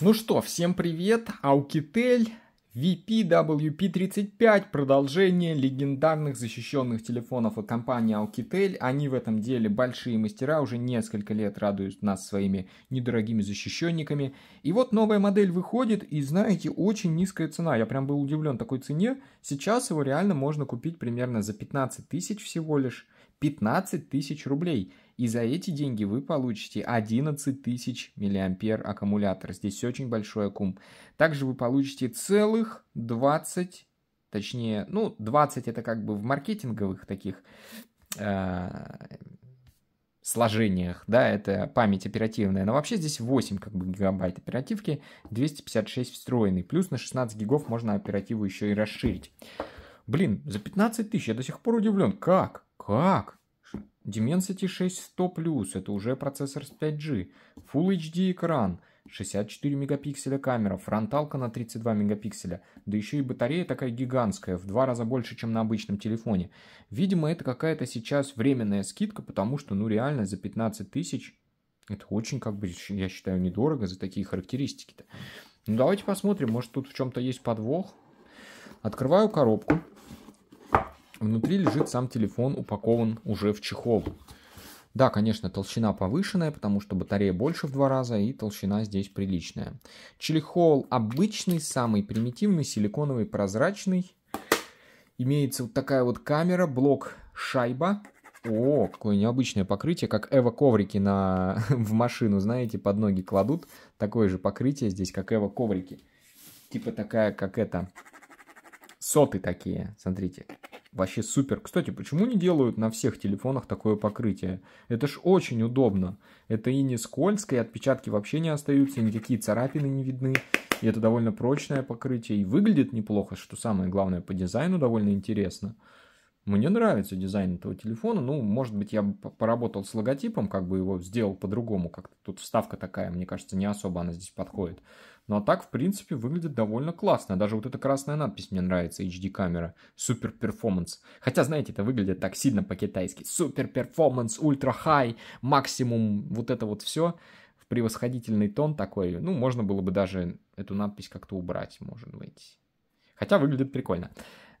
Ну что, всем привет, Аукитель, VPWP35, продолжение легендарных защищенных телефонов от компании Alcatel. Они в этом деле большие мастера, уже несколько лет радуют нас своими недорогими защищенниками. И вот новая модель выходит, и знаете, очень низкая цена. Я прям был удивлен такой цене. Сейчас его реально можно купить примерно за 15 тысяч всего лишь. 15 тысяч рублей. И за эти деньги вы получите 11 тысяч миллиампер аккумулятор. Здесь очень большой аккум. Также вы получите целых 20, точнее, ну, 20 это как бы в маркетинговых таких э, сложениях, да, это память оперативная. Но вообще здесь 8 как бы гигабайт оперативки, 256 встроенный. Плюс на 16 гигов можно оперативу еще и расширить. Блин, за 15 тысяч я до сих пор удивлен. Как? Как? Dimensity 6100 Plus – это уже процессор с 5G, Full HD экран, 64 мегапикселя камера, фронталка на 32 мегапикселя, да еще и батарея такая гигантская, в два раза больше, чем на обычном телефоне. Видимо, это какая-то сейчас временная скидка, потому что, ну реально, за 15 тысяч это очень, как бы, я считаю, недорого за такие характеристики-то. Ну давайте посмотрим, может тут в чем-то есть подвох. Открываю коробку. Внутри лежит сам телефон, упакован уже в чехол. Да, конечно, толщина повышенная, потому что батарея больше в два раза и толщина здесь приличная. Чехол обычный, самый примитивный, силиконовый, прозрачный. Имеется вот такая вот камера, блок шайба. О, какое необычное покрытие, как Эва коврики на, в машину, знаете, под ноги кладут. Такое же покрытие здесь, как Эва коврики. Типа такая, как это, соты такие, смотрите. Вообще супер. Кстати, почему не делают на всех телефонах такое покрытие? Это ж очень удобно. Это и не скользко, и отпечатки вообще не остаются, и никакие царапины не видны. И это довольно прочное покрытие. И выглядит неплохо, что самое главное, по дизайну довольно интересно. Мне нравится дизайн этого телефона. Ну, может быть, я бы поработал с логотипом, как бы его сделал по-другому. Как-то тут вставка такая, мне кажется, не особо она здесь подходит. Ну а так, в принципе, выглядит довольно классно. Даже вот эта красная надпись мне нравится, HD камера. Супер перформанс. Хотя, знаете, это выглядит так сильно по-китайски. Супер перформанс, ультра хай, максимум, вот это вот все. В превосходительный тон такой. Ну, можно было бы даже эту надпись как-то убрать, может быть. Хотя выглядит прикольно.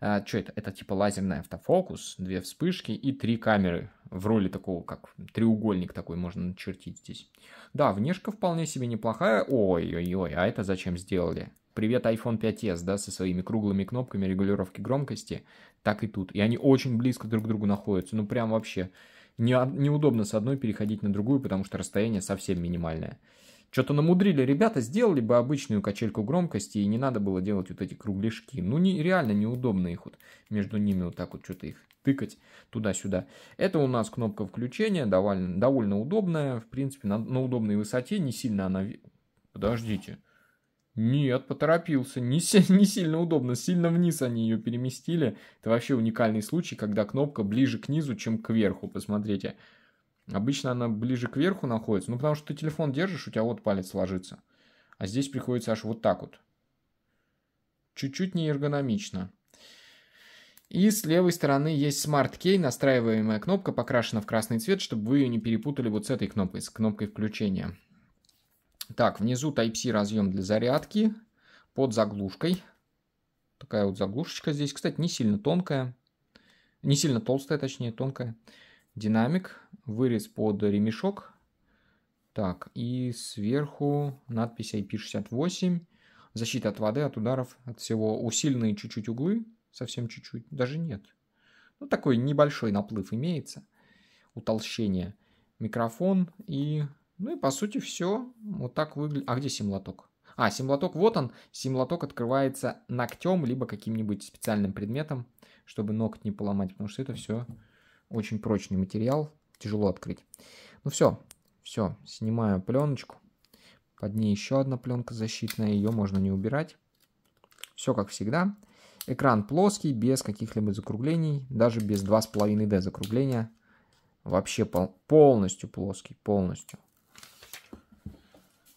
А, что это? Это типа лазерный автофокус, две вспышки и три камеры в роли такого, как треугольник такой можно начертить здесь. Да, внешка вполне себе неплохая. Ой-ой-ой, а это зачем сделали? Привет iPhone 5s, да, со своими круглыми кнопками регулировки громкости. Так и тут. И они очень близко друг к другу находятся. Ну, прям вообще не, неудобно с одной переходить на другую, потому что расстояние совсем минимальное. Что-то намудрили ребята, сделали бы обычную качельку громкости, и не надо было делать вот эти кругляшки. Ну, не, реально неудобно их вот между ними вот так вот что-то их тыкать туда-сюда. Это у нас кнопка включения, довольно, довольно удобная. В принципе, на, на удобной высоте, не сильно она... Подождите. Нет, поторопился. Не, не сильно удобно. Сильно вниз они ее переместили. Это вообще уникальный случай, когда кнопка ближе к низу, чем к верху. Посмотрите. Посмотрите. Обычно она ближе к верху находится, ну потому что ты телефон держишь, у тебя вот палец ложится. А здесь приходится аж вот так вот. Чуть-чуть неэргономично. И с левой стороны есть Smart Key, настраиваемая кнопка, покрашена в красный цвет, чтобы вы ее не перепутали вот с этой кнопкой, с кнопкой включения. Так, внизу Type-C разъем для зарядки под заглушкой. Такая вот заглушечка здесь, кстати, не сильно тонкая. Не сильно толстая, точнее, тонкая. Динамик вырез под ремешок. Так, и сверху надпись IP68. Защита от воды, от ударов, от всего. Усиленные чуть-чуть углы, совсем чуть-чуть, даже нет. Ну, такой небольшой наплыв имеется. Утолщение. Микрофон и... Ну и по сути все. Вот так выглядит. А где симлоток? А, симлоток, вот он. Симлоток открывается ногтем, либо каким-нибудь специальным предметом, чтобы ногт не поломать, потому что это все очень прочный материал тяжело открыть. Ну все, все, снимаю пленочку. Под ней еще одна пленка защитная, ее можно не убирать. Все как всегда. Экран плоский, без каких-либо закруглений, даже без 2,5D закругления. Вообще пол полностью плоский, полностью.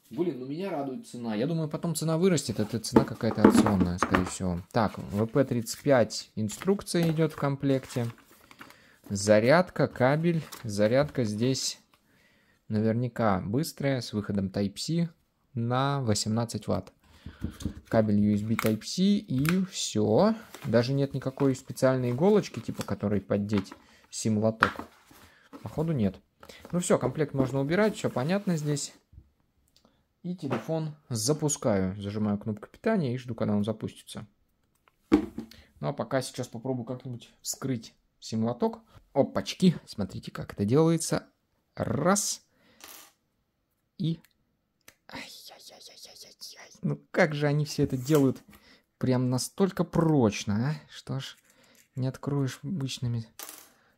Блин, ну меня радует цена. Я думаю, потом цена вырастет. Это цена какая-то акционная, скорее всего. Так, VP35 инструкция идет в комплекте. Зарядка, кабель. Зарядка здесь наверняка быстрая, с выходом Type-C на 18 ватт. Кабель USB Type-C и все. Даже нет никакой специальной иголочки, типа которой поддеть сим-лоток. Походу нет. Ну все, комплект можно убирать, все понятно здесь. И телефон запускаю. Зажимаю кнопку питания и жду, когда он запустится. Ну а пока сейчас попробую как-нибудь вскрыть сим-лоток. Опачки. Смотрите, как это делается. Раз. И... Ай-яй-яй-яй-яй-яй. Ну как же они все это делают? Прям настолько прочно, а? Что ж, не откроешь обычными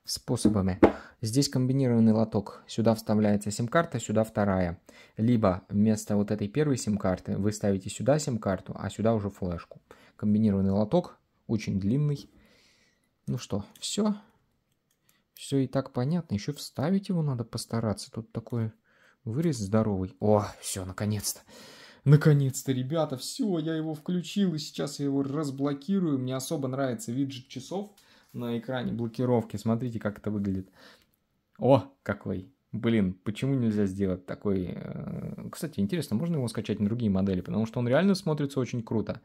способами. Здесь комбинированный лоток. Сюда вставляется сим-карта, сюда вторая. Либо вместо вот этой первой сим-карты вы ставите сюда сим-карту, а сюда уже флешку. Комбинированный лоток, очень длинный. Ну что, все. Все и так понятно, еще вставить его надо постараться. Тут такой вырез здоровый. О, все, наконец-то. Наконец-то, ребята, все, я его включил, и сейчас я его разблокирую. Мне особо нравится виджет часов на экране блокировки. Смотрите, как это выглядит. О, какой. Блин, почему нельзя сделать такой... Э, кстати, интересно, можно его скачать на другие модели, потому что он реально смотрится очень круто.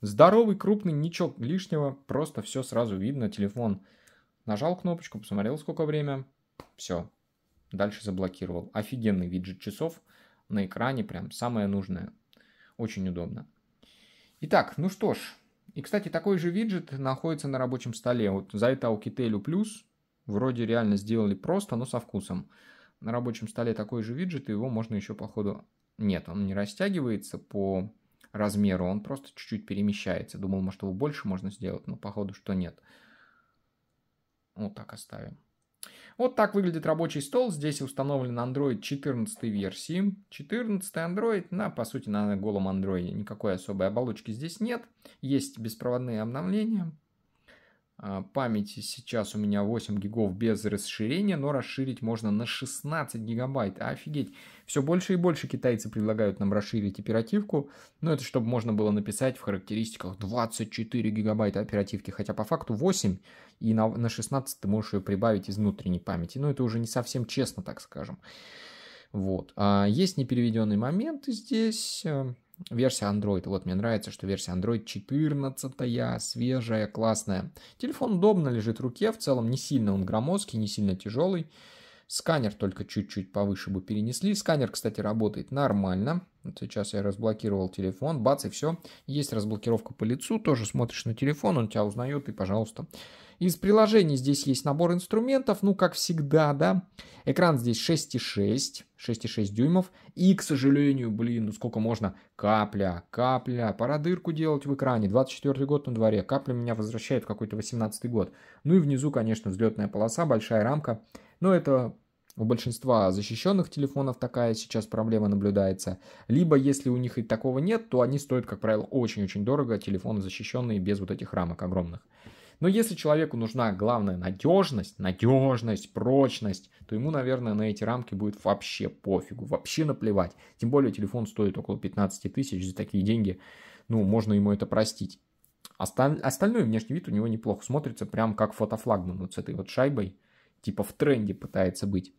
Здоровый, крупный, ничего лишнего, просто все сразу видно. Телефон Нажал кнопочку, посмотрел, сколько время. Все. Дальше заблокировал. Офигенный виджет часов на экране, прям самое нужное. Очень удобно. Итак, ну что ж. И, кстати, такой же виджет находится на рабочем столе. Вот за это Alcatel плюс. Вроде реально сделали просто, но со вкусом. На рабочем столе такой же виджет, и его можно еще, походу... Нет, он не растягивается по размеру, он просто чуть-чуть перемещается. Думал, может, его больше можно сделать, но походу, что Нет. Вот так оставим. Вот так выглядит рабочий стол. Здесь установлен Android 14 версии. 14 Android, на, по сути, на голом Android никакой особой оболочки здесь нет. Есть беспроводные обновления. А, памяти сейчас у меня 8 гигов без расширения, но расширить можно на 16 гигабайт. Офигеть. Все больше и больше китайцы предлагают нам расширить оперативку. Но ну, это чтобы можно было написать в характеристиках 24 гигабайта оперативки. Хотя по факту 8 и на, на 16 ты можешь ее прибавить из внутренней памяти. Но ну, это уже не совсем честно, так скажем. Вот. А есть непереведенные моменты здесь. Э, Версия Android. Вот мне нравится, что версия Android 14, свежая, классная. Телефон удобно лежит в руке, в целом не сильно он громоздкий, не сильно тяжелый. Сканер только чуть-чуть повыше бы перенесли. Сканер, кстати, работает нормально. Вот сейчас я разблокировал телефон, бац и все. Есть разблокировка по лицу, тоже смотришь на телефон, он тебя узнает и, пожалуйста, из приложений здесь есть набор инструментов, ну, как всегда, да. Экран здесь 6,6, 6,6 дюймов. И, к сожалению, блин, ну сколько можно? Капля, капля. Пора дырку делать в экране. 24 год на дворе. Капля меня возвращает в какой-то 18 год. Ну и внизу, конечно, взлетная полоса, большая рамка. Но это у большинства защищенных телефонов такая сейчас проблема наблюдается. Либо, если у них и такого нет, то они стоят, как правило, очень-очень дорого. Телефоны защищенные без вот этих рамок огромных. Но если человеку нужна, главная надежность, надежность, прочность, то ему, наверное, на эти рамки будет вообще пофигу, вообще наплевать. Тем более телефон стоит около 15 тысяч за такие деньги. Ну, можно ему это простить. Осталь... Остальной внешний вид у него неплохо смотрится, прям как фотофлагман вот с этой вот шайбой. Типа в тренде пытается быть.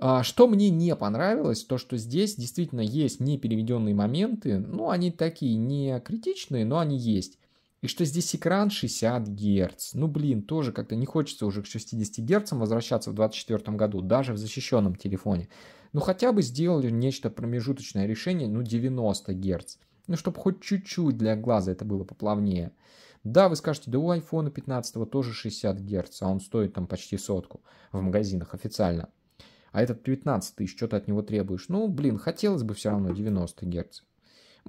А, что мне не понравилось, то что здесь действительно есть непереведенные моменты, ну они такие не критичные, но они есть. И что здесь экран 60 Гц. Ну, блин, тоже как-то не хочется уже к 60 Гц возвращаться в 2024 году, даже в защищенном телефоне. Ну, хотя бы сделали нечто промежуточное решение, ну, 90 Гц. Ну, чтобы хоть чуть-чуть для глаза это было поплавнее. Да, вы скажете, да у iPhone 15 тоже 60 Гц, а он стоит там почти сотку в магазинах официально. А этот 15 тысяч, что ты от него требуешь? Ну, блин, хотелось бы все равно 90 Гц.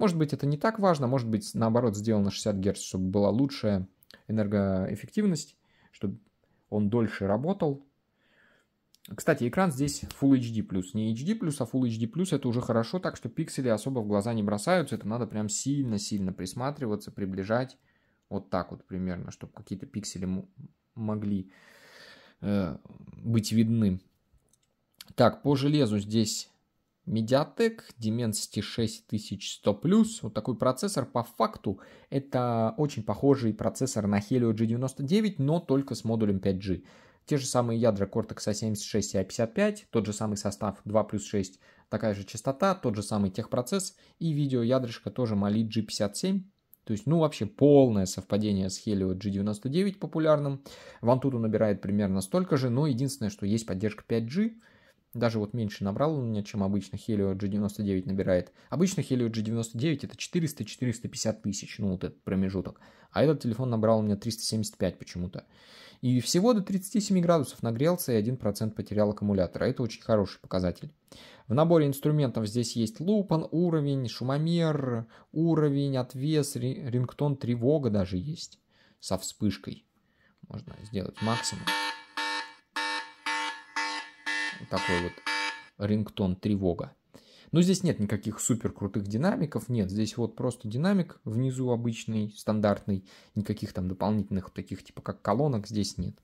Может быть, это не так важно, может быть, наоборот, сделано 60 Гц, чтобы была лучшая энергоэффективность, чтобы он дольше работал. Кстати, экран здесь Full HD+, не HD+, а Full HD+, это уже хорошо, так что пиксели особо в глаза не бросаются, это надо прям сильно-сильно присматриваться, приближать, вот так вот примерно, чтобы какие-то пиксели могли э, быть видны. Так, по железу здесь Mediatek Dimensity 6100+. Вот такой процессор по факту это очень похожий процессор на Helio G99, но только с модулем 5G. Те же самые ядра Cortex A76 и A55, тот же самый состав 2 плюс 6, такая же частота, тот же самый техпроцесс и видеоядрышко тоже Mali G57. То есть, ну, вообще полное совпадение с Helio G99 популярным. Antutu набирает примерно столько же, но единственное, что есть поддержка 5G, даже вот меньше набрал у меня, чем обычно Helio G99 набирает. Обычно Helio G99 это 400-450 тысяч, ну вот этот промежуток. А этот телефон набрал у меня 375 почему-то. И всего до 37 градусов нагрелся и 1% потерял аккумулятор. Это очень хороший показатель. В наборе инструментов здесь есть лупан, уровень, шумомер, уровень, отвес, рингтон, тревога даже есть со вспышкой. Можно сделать максимум такой вот рингтон тревога. Но ну, здесь нет никаких супер крутых динамиков, нет, здесь вот просто динамик внизу обычный, стандартный, никаких там дополнительных таких типа как колонок здесь нет.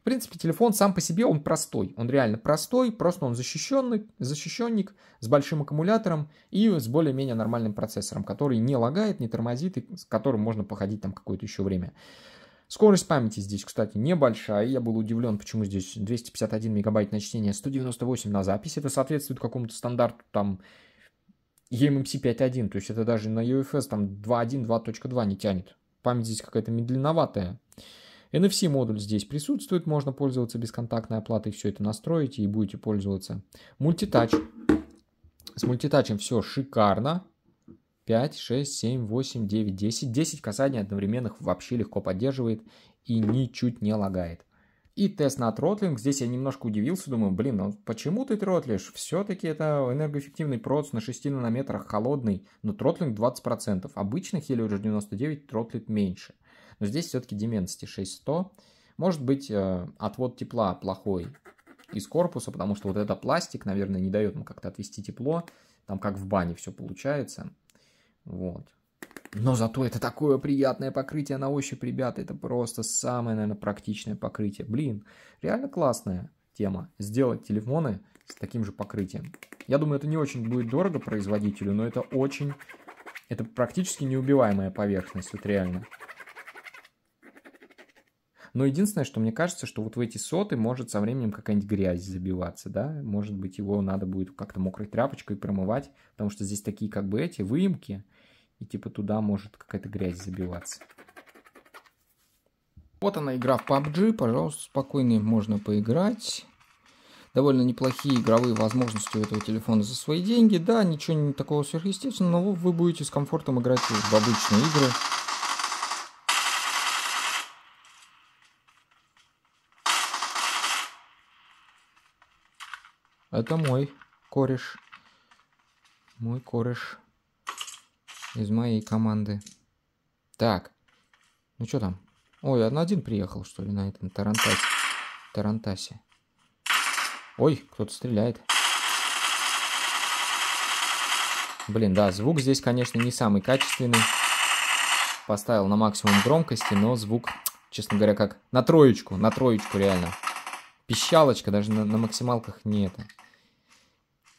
В принципе, телефон сам по себе, он простой, он реально простой, просто он защищенный, защищенник с большим аккумулятором и с более-менее нормальным процессором, который не лагает, не тормозит и с которым можно походить там какое-то еще время. Скорость памяти здесь, кстати, небольшая. Я был удивлен, почему здесь 251 мегабайт на чтение, 198 на запись. Это соответствует какому-то стандарту там eMMC 5.1. То есть это даже на UFS e там 2.1, 2.2 не тянет. Память здесь какая-то медленноватая. NFC модуль здесь присутствует, можно пользоваться бесконтактной оплатой, все это настроите и будете пользоваться. Мультитач. С мультитачем все шикарно. 5, 6, 7, 8, 9, 10. 10 касаний одновременных вообще легко поддерживает и ничуть не лагает. И тест на тротлинг. Здесь я немножко удивился, думаю, блин, ну почему ты тротлишь? Все-таки это энергоэффективный проц на 6 нанометрах, холодный, но тротлинг 20%. Обычно Helios 99 тротлит меньше. Но здесь все-таки Dimensity 6100. Может быть, э, отвод тепла плохой из корпуса, потому что вот этот пластик, наверное, не дает ему как-то отвести тепло. Там как в бане все получается. Вот. Но зато это такое приятное покрытие на ощупь, ребята. Это просто самое, наверное, практичное покрытие. Блин, реально классная тема. Сделать телефоны с таким же покрытием. Я думаю, это не очень будет дорого производителю, но это очень... Это практически неубиваемая поверхность, вот реально. Но единственное, что мне кажется, что вот в эти соты может со временем какая-нибудь грязь забиваться, да, может быть, его надо будет как-то мокрой тряпочкой промывать, потому что здесь такие как бы эти выемки, и типа туда может какая-то грязь забиваться. Вот она игра в PUBG, пожалуйста, спокойно можно поиграть. Довольно неплохие игровые возможности у этого телефона за свои деньги. Да, ничего не такого сверхъестественного, но вы будете с комфортом играть в обычные игры. Это мой кореш. Мой кореш из моей команды. Так. Ну что там? Ой, я на один приехал, что ли, на этом Тарантасе. Тарантасе. Ой, кто-то стреляет. Блин, да, звук здесь, конечно, не самый качественный. Поставил на максимум громкости, но звук, честно говоря, как на троечку, на троечку реально. Пищалочка даже на, на максималках не это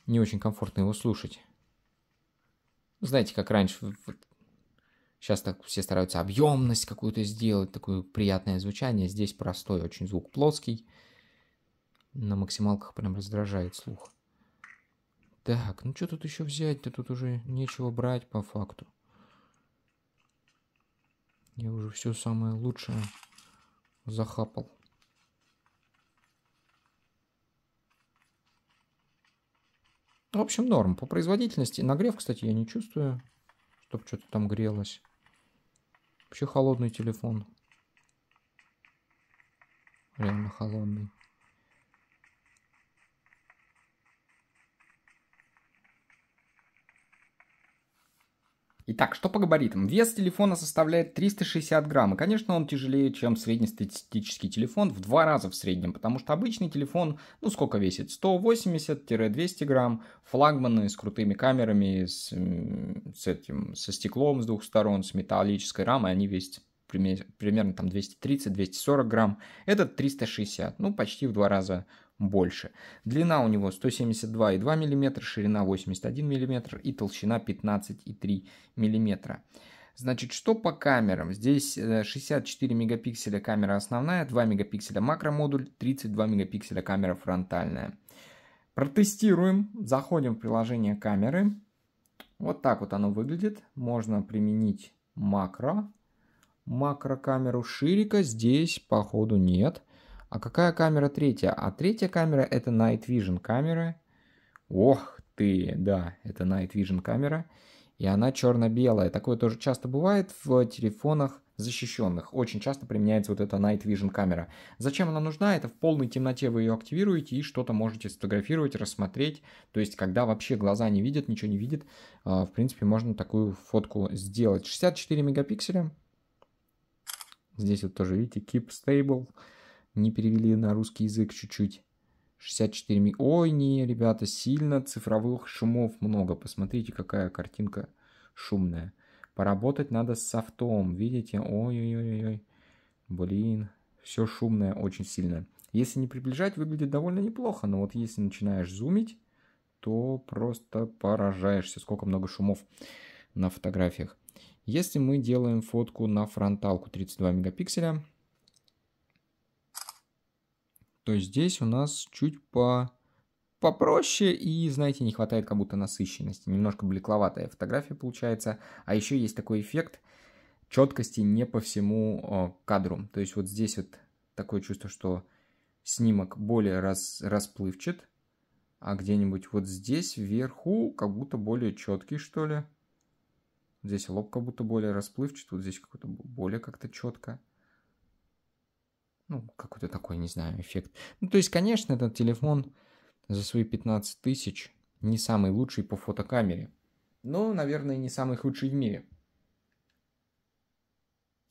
не очень комфортно его слушать. Знаете, как раньше, сейчас так все стараются объемность какую-то сделать, такое приятное звучание. Здесь простой очень звук, плоский. На максималках прям раздражает слух. Так, ну что тут еще взять Да Тут уже нечего брать по факту. Я уже все самое лучшее захапал. В общем, норм. По производительности. Нагрев, кстати, я не чувствую, чтобы что-то там грелось. Вообще холодный телефон. Реально холодный. Итак, что по габаритам? Вес телефона составляет 360 грамм. И, конечно, он тяжелее, чем среднестатистический телефон в два раза в среднем, потому что обычный телефон, ну, сколько весит? 180-200 грамм. Флагманы с крутыми камерами, с, с этим, со стеклом с двух сторон, с металлической рамой, они весят примерно там 230-240 грамм. Этот 360, ну, почти в два раза больше. Длина у него 172,2 мм, ширина 81 мм и толщина 15,3 мм. Значит, что по камерам? Здесь 64 э, мегапикселя камера основная, 2 мегапикселя макромодуль, 32 мегапикселя камера фронтальная. Протестируем, заходим в приложение камеры. Вот так вот оно выглядит. Можно применить макро, макрокамеру. Ширика здесь, походу, нет. А какая камера третья? А третья камера это Night Vision камера. Ох ты, да, это Night Vision камера. И она черно-белая. Такое тоже часто бывает в телефонах защищенных. Очень часто применяется вот эта Night Vision камера. Зачем она нужна? Это в полной темноте вы ее активируете и что-то можете сфотографировать, рассмотреть. То есть, когда вообще глаза не видят, ничего не видит, а, в принципе, можно такую фотку сделать. 64 мегапикселя. Здесь вот тоже, видите, Keep Stable не перевели на русский язык чуть-чуть. 64 ми... Ой, не, ребята, сильно цифровых шумов много. Посмотрите, какая картинка шумная. Поработать надо с софтом, видите? Ой-ой-ой-ой. Блин, все шумное очень сильно. Если не приближать, выглядит довольно неплохо, но вот если начинаешь зумить, то просто поражаешься, сколько много шумов на фотографиях. Если мы делаем фотку на фронталку 32 мегапикселя, то здесь у нас чуть по попроще и, знаете, не хватает как будто насыщенности. Немножко блекловатая фотография получается. А еще есть такой эффект четкости не по всему э, кадру. То есть вот здесь вот такое чувство, что снимок более раз, расплывчат, а где-нибудь вот здесь вверху как будто более четкий, что ли. Здесь лоб как будто более расплывчат, вот здесь как будто более как-то четко. Ну, какой-то такой, не знаю, эффект. Ну, то есть, конечно, этот телефон за свои 15 тысяч не самый лучший по фотокамере. Но, наверное, не самый худший в мире.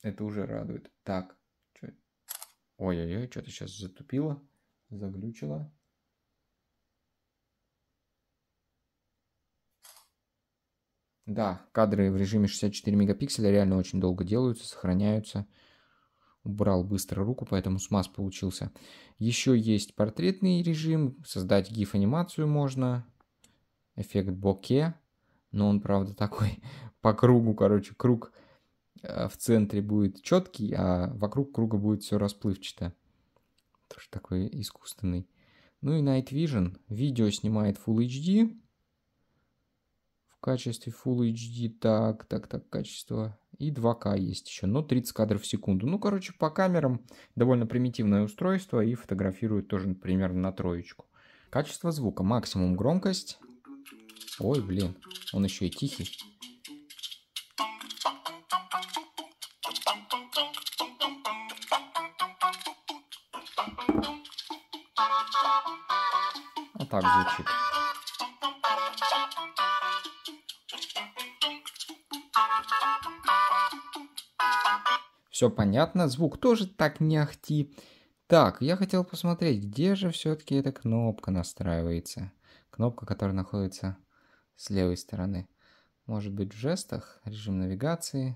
Это уже радует. Так. Ой-ой-ой, что-то сейчас затупило, заглючило. Да, кадры в режиме 64 мегапикселя реально очень долго делаются, сохраняются убрал быстро руку, поэтому смаз получился. Еще есть портретный режим, создать GIF-анимацию можно, эффект боке, но он, правда, такой по кругу, короче, круг э, в центре будет четкий, а вокруг круга будет все расплывчато. Тоже такой искусственный. Ну и Night Vision. Видео снимает Full HD, качестве Full HD, так, так, так, качество. И 2К есть еще, но 30 кадров в секунду. Ну, короче, по камерам довольно примитивное устройство и фотографирует тоже примерно на троечку. Качество звука, максимум громкость. Ой, блин, он еще и тихий. А так звучит. Все понятно, звук тоже так не ахти. Так, я хотел посмотреть, где же все-таки эта кнопка настраивается. Кнопка, которая находится с левой стороны. Может быть в жестах, режим навигации.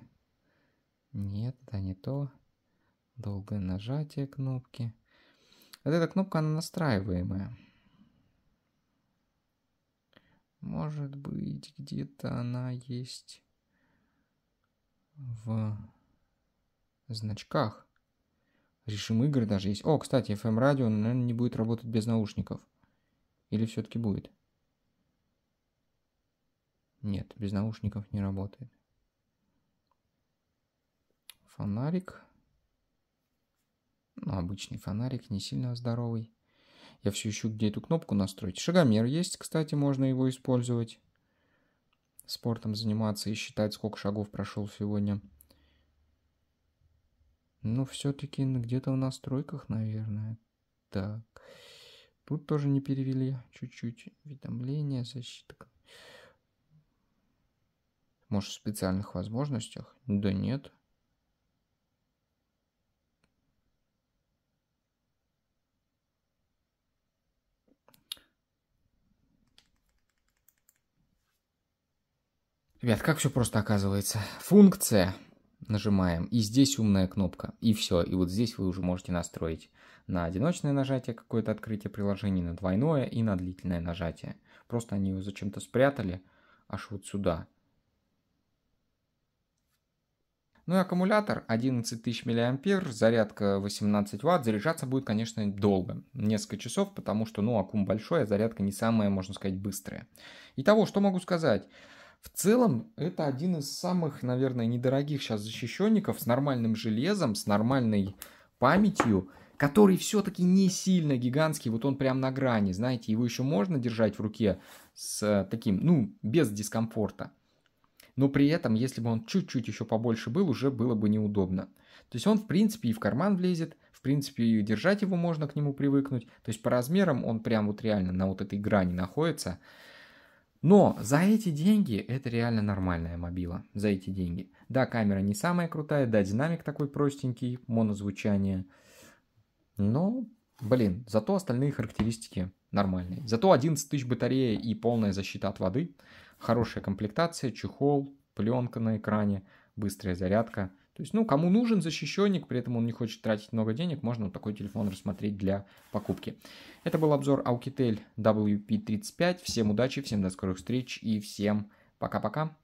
Нет, это не то. Долгое нажатие кнопки. Вот эта кнопка, она настраиваемая. Может быть, где-то она есть в значках. Решим игры даже есть. О, кстати, FM-радио, ну, наверное, не будет работать без наушников. Или все-таки будет? Нет, без наушников не работает. Фонарик. Ну, обычный фонарик, не сильно здоровый. Я все ищу, где эту кнопку настроить. Шагомер есть, кстати, можно его использовать. Спортом заниматься и считать, сколько шагов прошел сегодня. Ну, все-таки где-то в настройках, наверное. Так. Тут тоже не перевели чуть-чуть. Уведомления, защита. Может, в специальных возможностях? Да нет. Ребят, как все просто оказывается. Функция нажимаем, и здесь умная кнопка, и все. И вот здесь вы уже можете настроить на одиночное нажатие какое-то открытие приложения, на двойное и на длительное нажатие. Просто они его зачем-то спрятали аж вот сюда. Ну и аккумулятор 11 тысяч миллиампер, зарядка 18 ватт. Заряжаться будет, конечно, долго, несколько часов, потому что, ну, аккум большой, а зарядка не самая, можно сказать, быстрая. Итого, что могу сказать? В целом, это один из самых, наверное, недорогих сейчас защищенников с нормальным железом, с нормальной памятью, который все-таки не сильно гигантский, вот он прям на грани, знаете, его еще можно держать в руке с э, таким, ну, без дискомфорта. Но при этом, если бы он чуть-чуть еще побольше был, уже было бы неудобно. То есть он, в принципе, и в карман влезет, в принципе, и держать его можно, к нему привыкнуть. То есть по размерам он прям вот реально на вот этой грани находится. Но за эти деньги это реально нормальная мобила. За эти деньги. Да, камера не самая крутая, да, динамик такой простенький, монозвучание. Но, блин, зато остальные характеристики нормальные. Зато 11 тысяч батарея и полная защита от воды. Хорошая комплектация, чехол, пленка на экране, быстрая зарядка – то есть, ну, кому нужен защищенник, при этом он не хочет тратить много денег, можно вот такой телефон рассмотреть для покупки. Это был обзор Alcatel WP35. Всем удачи, всем до скорых встреч и всем пока-пока.